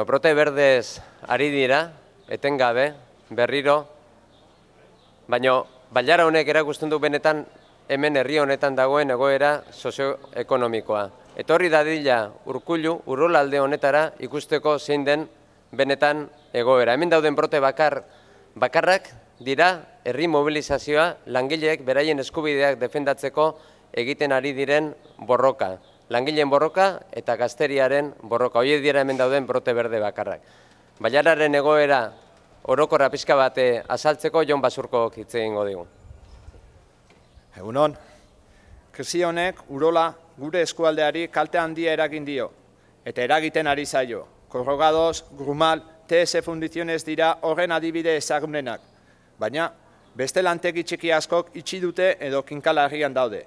Bueno, prote berdez ari dira, etengabe, berriro, baina baiara honek erakusten du benetan hemen herri honetan dagoen egoera sozioekonomikoa. Etorri dadila urkullu, urrolalde honetara ikusteko zein den benetan egoera. Hemen dauden prote bakar, bakarrak dira herri mobilizazioa langileek beraien eskubideak defendatzeko egiten ari diren borroka langileen borroka eta gazteriaren borroka. Hoi dira hemen dauden brote berde bakarrak. Baiararen egoera orokorra rapizka bate eh, azaltzeko Jon Basurko hitz egingo Egun Egunon, krisi honek urola gure eskualdeari kalte handia eragin dio eta eragiten ari zaio. Korrogados, Grumal, TS Fundiziones dira horren adibide ezagunenak. Baina, beste lantegi txiki askok itxi dute edo kinkala daude.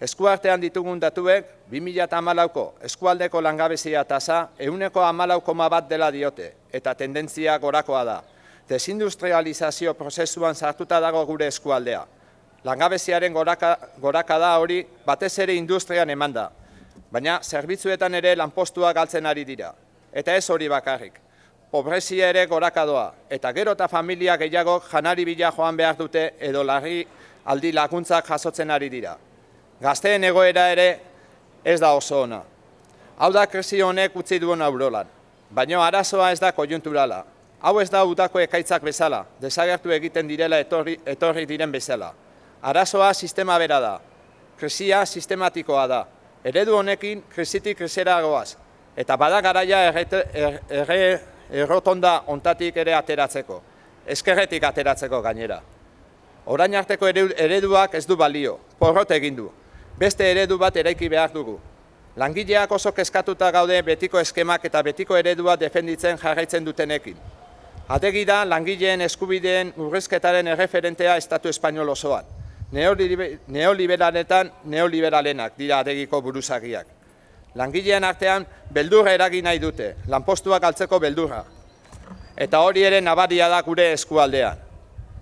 Eskuartean ditugun datuek, 2008ko eskualdeko langabezia tasa euneko amalauko bat dela diote, eta tendentzia gorakoa da. Desindustrializazio prozesuan sartuta dago gure eskualdea. Langabeziaren goraka, goraka da hori batez ere industrian eman da, baina zerbitzuetan ere lanpostua galtzen ari dira. Eta ez hori bakarrik. Pobrezia ere goraka eta gero eta familia gehiago janari bila joan behar dute edo larri aldi laguntzak jasotzen ari dira gazteen egoera ere ez da oso ona. Hau da krisi honek utzi duen aurolan, baina arazoa ez da kojunturala. Hau ez da udako ekaitzak bezala, desagertu egiten direla etorri, etorri diren bezala. Arazoa sistema bera da, krisia sistematikoa da. Eredu honekin krisitik krisera goaz, eta badagaraia er, erre, errotonda ontatik ere ateratzeko, eskerretik ateratzeko gainera. Orain arteko ereduak ez du balio, porrot egin du, beste eredu bat eraiki behar dugu. Langileak oso kezkatuta gaude betiko eskemak eta betiko eredua defenditzen jarraitzen dutenekin. Adegida, langileen eskubideen urrezketaren erreferentea Estatu Espainol osoan. Neoliberaletan neoliberalenak dira adegiko buruzagiak. Langileen artean beldurra eragin nahi dute, lanpostuak altzeko beldurra. Eta hori ere nabaria da gure eskualdean.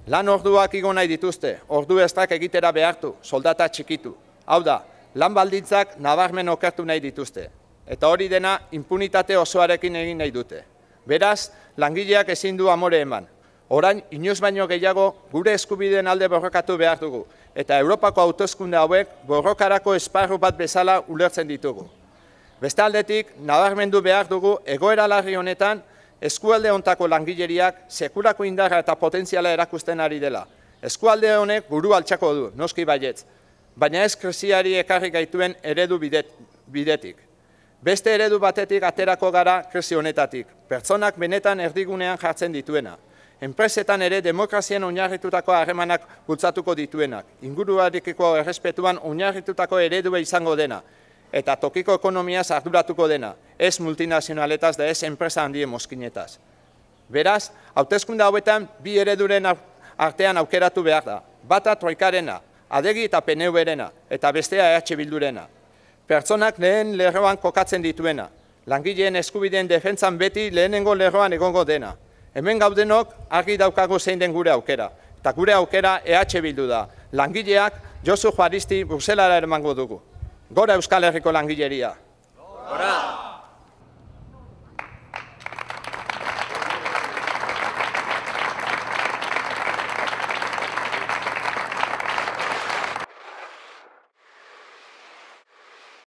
Lan orduak igo nahi dituzte, ordu estrak egitera behartu, soldata txikitu, Hau da, lan baldintzak nabarmen okertu nahi dituzte, eta hori dena impunitate osoarekin egin nahi dute. Beraz, langileak ezin du amore eman. Orain, inoz baino gehiago gure eskubideen alde borrokatu behar dugu, eta Europako autoskunde hauek borrokarako esparru bat bezala ulertzen ditugu. Beste aldetik, nabarmendu behar dugu egoera larri honetan eskualdeontako hontako langileriak sekurako indarra eta potentziala erakusten ari dela. Eskualde honek buru altxako du, noski baietz baina ez kresiari ekarri gaituen eredu bidetik. Beste eredu batetik aterako gara krisi honetatik, pertsonak benetan erdigunean jartzen dituena. Enpresetan ere demokrazien oinarritutako harremanak bultzatuko dituenak, inguruarikiko errespetuan oinarritutako eredua izango dena, eta tokiko ekonomia arduratuko dena, ez multinazionaletaz da ez enpresa handie moskinetaz. Beraz, hautezkunde hauetan bi ereduren artean aukeratu behar da. Bata troikarena, adegi eta peneu erena, eta bestea ehatxe bildurena. Pertsonak lehen lerroan kokatzen dituena, langileen eskubideen defentzan beti lehenengo lerroan egongo dena. Hemen gaudenok argi daukago zein den gure aukera, eta gure aukera ehatxe bildu da. Langileak Josu Juaristi Bruselara ermango dugu. Gora Euskal Herriko langileria! Gora!